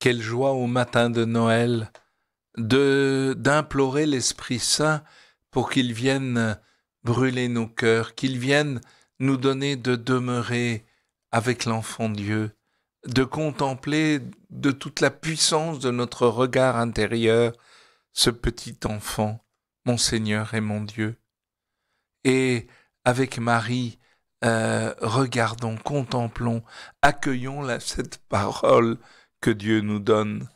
Quelle joie au matin de Noël de d'implorer l'Esprit Saint pour qu'il vienne brûler nos cœurs, qu'il vienne nous donner de demeurer avec l'enfant Dieu, de contempler de toute la puissance de notre regard intérieur ce petit enfant, mon Seigneur et mon Dieu. Et avec Marie, euh, regardons, contemplons, accueillons la, cette parole que Dieu nous donne.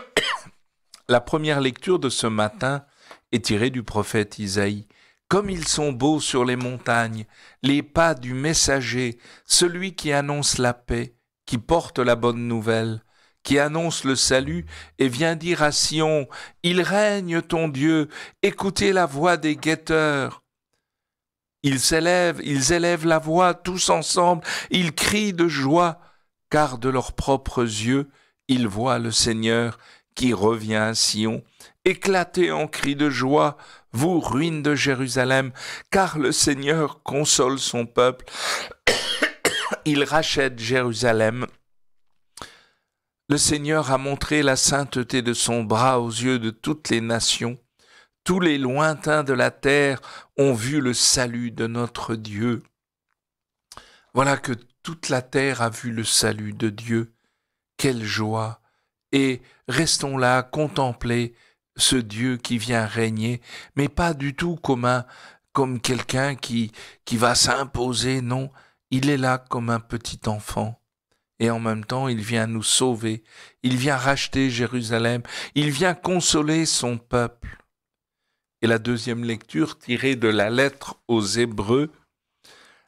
la première lecture de ce matin est tirée du prophète Isaïe. Comme ils sont beaux sur les montagnes, les pas du messager, celui qui annonce la paix, qui porte la bonne nouvelle, qui annonce le salut et vient dire à Sion, Il règne ton Dieu, écoutez la voix des guetteurs, ils s'élèvent, ils élèvent la voix tous ensemble, ils crient de joie, car de leurs propres yeux, ils voient le Seigneur qui revient à Sion. Éclatez en cris de joie, vous ruines de Jérusalem, car le Seigneur console son peuple. Il rachète Jérusalem. Le Seigneur a montré la sainteté de son bras aux yeux de toutes les nations tous les lointains de la terre ont vu le salut de notre Dieu. Voilà que toute la terre a vu le salut de Dieu. Quelle joie Et restons là, contempler ce Dieu qui vient régner, mais pas du tout comme, un, comme quelqu'un qui, qui va s'imposer, non, il est là comme un petit enfant et en même temps il vient nous sauver, il vient racheter Jérusalem, il vient consoler son peuple et la deuxième lecture tirée de la lettre aux Hébreux,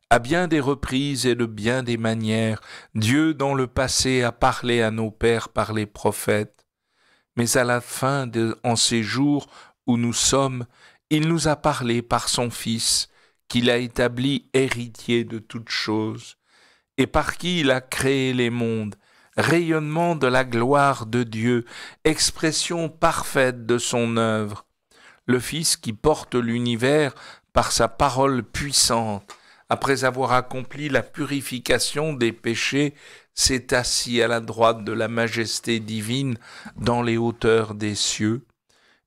à bien des reprises et de bien des manières, Dieu dans le passé a parlé à nos pères par les prophètes, mais à la fin, de, en ces jours où nous sommes, il nous a parlé par son Fils, qu'il a établi héritier de toutes choses, et par qui il a créé les mondes, rayonnement de la gloire de Dieu, expression parfaite de son œuvre, le Fils qui porte l'univers par sa parole puissante, après avoir accompli la purification des péchés, s'est assis à la droite de la majesté divine dans les hauteurs des cieux,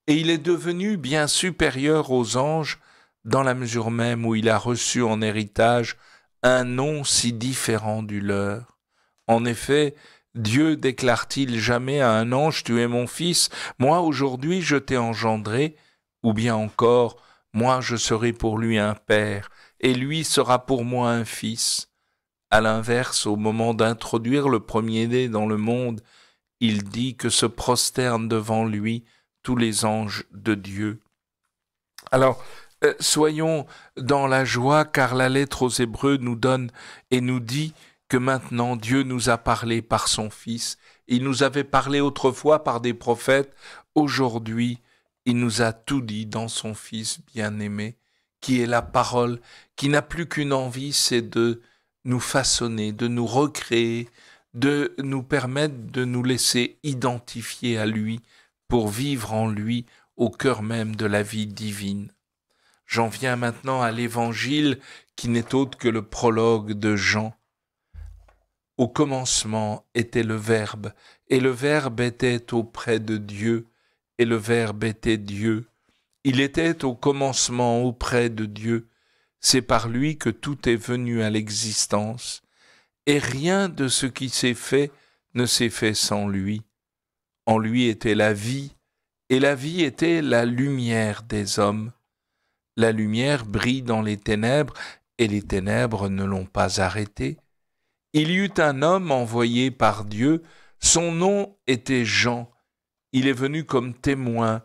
et il est devenu bien supérieur aux anges dans la mesure même où il a reçu en héritage un nom si différent du leur. En effet, Dieu déclare-t-il jamais à un ange, Tu es mon fils, moi aujourd'hui je t'ai engendré, ou bien encore, moi je serai pour lui un père, et lui sera pour moi un fils. À l'inverse, au moment d'introduire le premier-né dans le monde, il dit que se prosternent devant lui tous les anges de Dieu. Alors, euh, soyons dans la joie, car la lettre aux Hébreux nous donne et nous dit que maintenant Dieu nous a parlé par son Fils. Il nous avait parlé autrefois par des prophètes, aujourd'hui il nous a tout dit dans son Fils bien-aimé, qui est la parole, qui n'a plus qu'une envie, c'est de nous façonner, de nous recréer, de nous permettre de nous laisser identifier à lui pour vivre en lui au cœur même de la vie divine. J'en viens maintenant à l'évangile qui n'est autre que le prologue de Jean. Au commencement était le Verbe, et le Verbe était auprès de Dieu, et le Verbe était Dieu. Il était au commencement auprès de Dieu. C'est par lui que tout est venu à l'existence, et rien de ce qui s'est fait ne s'est fait sans lui. En lui était la vie, et la vie était la lumière des hommes. La lumière brille dans les ténèbres, et les ténèbres ne l'ont pas arrêtée. Il y eut un homme envoyé par Dieu, son nom était Jean, il est venu comme témoin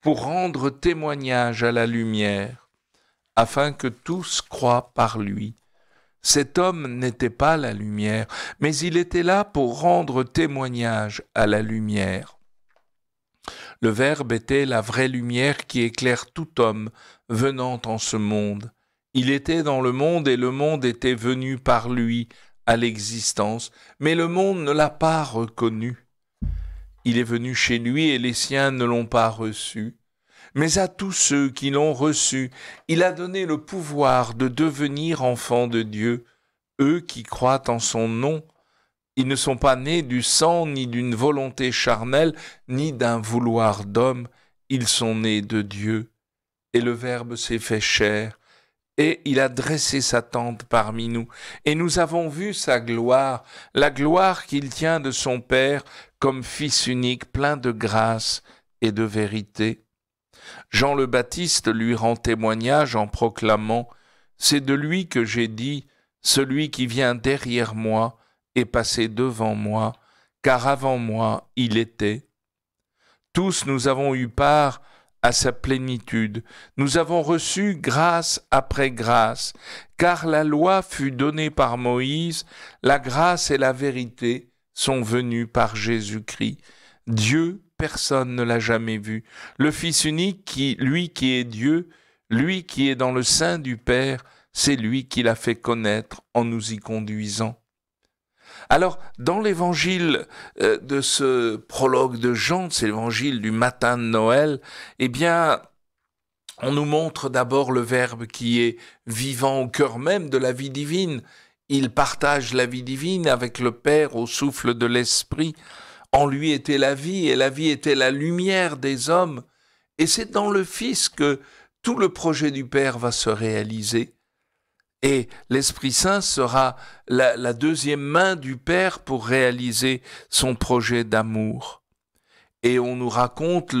pour rendre témoignage à la lumière, afin que tous croient par lui. Cet homme n'était pas la lumière, mais il était là pour rendre témoignage à la lumière. Le Verbe était la vraie lumière qui éclaire tout homme venant en ce monde. Il était dans le monde et le monde était venu par lui à l'existence, mais le monde ne l'a pas reconnu. Il est venu chez lui et les siens ne l'ont pas reçu. Mais à tous ceux qui l'ont reçu, il a donné le pouvoir de devenir enfants de Dieu, eux qui croient en son nom. Ils ne sont pas nés du sang, ni d'une volonté charnelle, ni d'un vouloir d'homme, ils sont nés de Dieu. Et le Verbe s'est fait chair, et il a dressé sa tente parmi nous, et nous avons vu sa gloire, la gloire qu'il tient de son Père, comme Fils unique, plein de grâce et de vérité. Jean le Baptiste lui rend témoignage en proclamant C'est de lui que j'ai dit, Celui qui vient derrière moi est passé devant moi, car avant moi il était. Tous nous avons eu part à sa plénitude, nous avons reçu grâce après grâce, car la loi fut donnée par Moïse, la grâce et la vérité sont venus par Jésus-Christ. Dieu, personne ne l'a jamais vu. Le Fils unique, qui, lui qui est Dieu, lui qui est dans le sein du Père, c'est lui qui l'a fait connaître en nous y conduisant. Alors, dans l'évangile euh, de ce prologue de Jean, c'est l'évangile du matin de Noël, eh bien, on nous montre d'abord le Verbe qui est vivant au cœur même de la vie divine il partage la vie divine avec le Père au souffle de l'Esprit. En lui était la vie, et la vie était la lumière des hommes. Et c'est dans le Fils que tout le projet du Père va se réaliser. Et l'Esprit Saint sera la, deuxième main du Père pour réaliser son projet d'amour. Et on nous raconte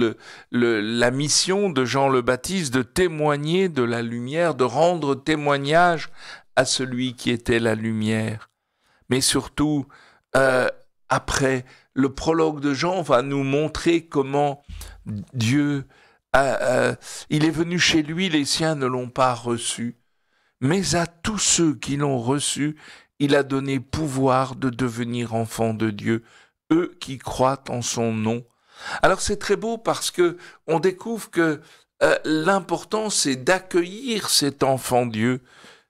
la mission de Jean le Baptiste de témoigner de la lumière, de rendre témoignage à celui qui était la lumière. Mais surtout, euh, après, le prologue de Jean va nous montrer comment Dieu, euh, il est venu chez lui, les siens ne l'ont pas reçu. Mais à tous ceux qui l'ont reçu, il a donné pouvoir de devenir enfant de Dieu, eux qui croient en son nom. Alors c'est très beau parce que on découvre que euh, l'important c'est d'accueillir cet enfant Dieu,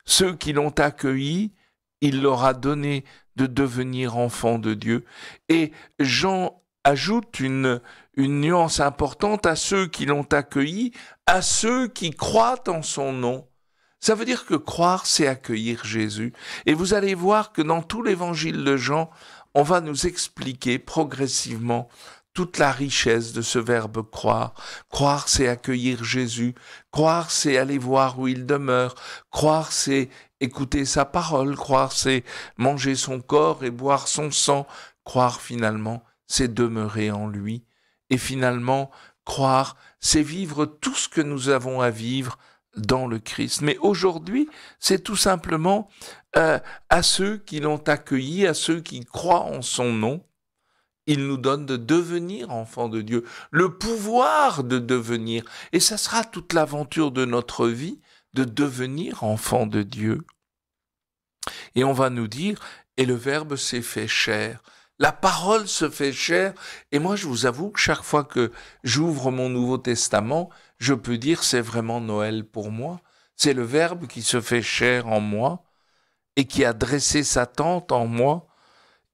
ceux qui l'ont accueilli, il leur a donné de devenir enfants de Dieu. Et Jean ajoute une, nuance importante à ceux qui l'ont accueilli, à ceux qui croient en son nom. Ça veut dire que croire, c'est accueillir Jésus. Et vous allez voir que dans tout l'évangile de Jean, on va nous expliquer progressivement toute la richesse de ce verbe croire. Croire, c'est accueillir Jésus. Croire, c'est aller voir où il demeure. Croire, c'est écouter sa parole. Croire, c'est manger son corps et boire son sang. Croire, finalement, c'est demeurer en lui. Et finalement, croire, c'est vivre tout ce que nous avons à vivre dans le Christ. Mais aujourd'hui, c'est tout simplement euh, à ceux qui l'ont accueilli, à ceux qui croient en son nom, il nous donne de devenir enfants de Dieu, le pouvoir de devenir. Et ça sera toute l'aventure de notre vie, de devenir enfants de Dieu. Et on va nous dire, et le Verbe s'est fait chair. La parole se fait chair. Et moi, je vous avoue que chaque fois que j'ouvre mon Nouveau Testament, je peux dire c'est vraiment Noël pour moi. C'est le Verbe qui se fait chair en moi et qui a dressé sa tente en moi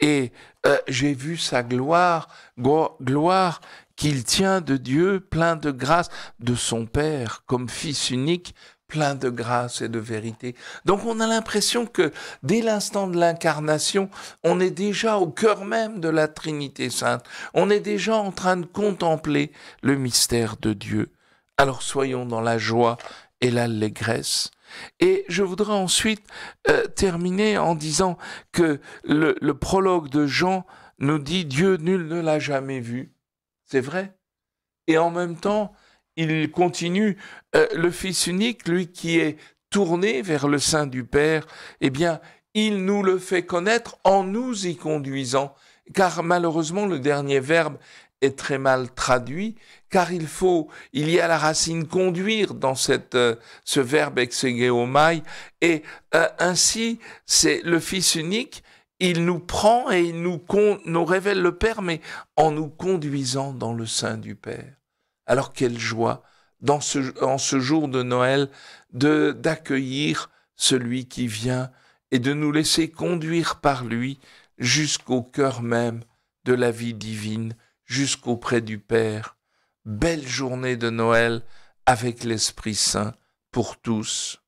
et euh, j'ai vu sa gloire, gloire qu'il tient de Dieu, plein de grâce, de son Père, comme Fils unique, plein de grâce et de vérité. Donc on a l'impression que dès l'instant de l'incarnation, on est déjà au cœur même de la Trinité sainte. On est déjà en train de contempler le mystère de Dieu. Alors soyons dans la joie et l'allégresse et je voudrais ensuite euh, terminer en disant que le, prologue de Jean nous dit Dieu nul ne l'a jamais vu. C'est vrai. Et en même temps, il continue, euh, le Fils unique, lui qui est tourné vers le sein du Père, eh bien, il nous le fait connaître en nous y conduisant. Car malheureusement, le dernier verbe est très mal traduit, car il faut, il y a la racine conduire dans cette, euh, ce verbe exegeomai, et euh, ainsi, c'est le Fils unique, il nous prend et il nous, nous révèle le Père, mais en nous conduisant dans le sein du Père. Alors quelle joie, dans en ce jour de Noël, de d'accueillir celui qui vient et de nous laisser conduire par lui jusqu'au cœur même de la vie divine jusqu'auprès du Père. Belle journée de Noël avec l'Esprit Saint pour tous.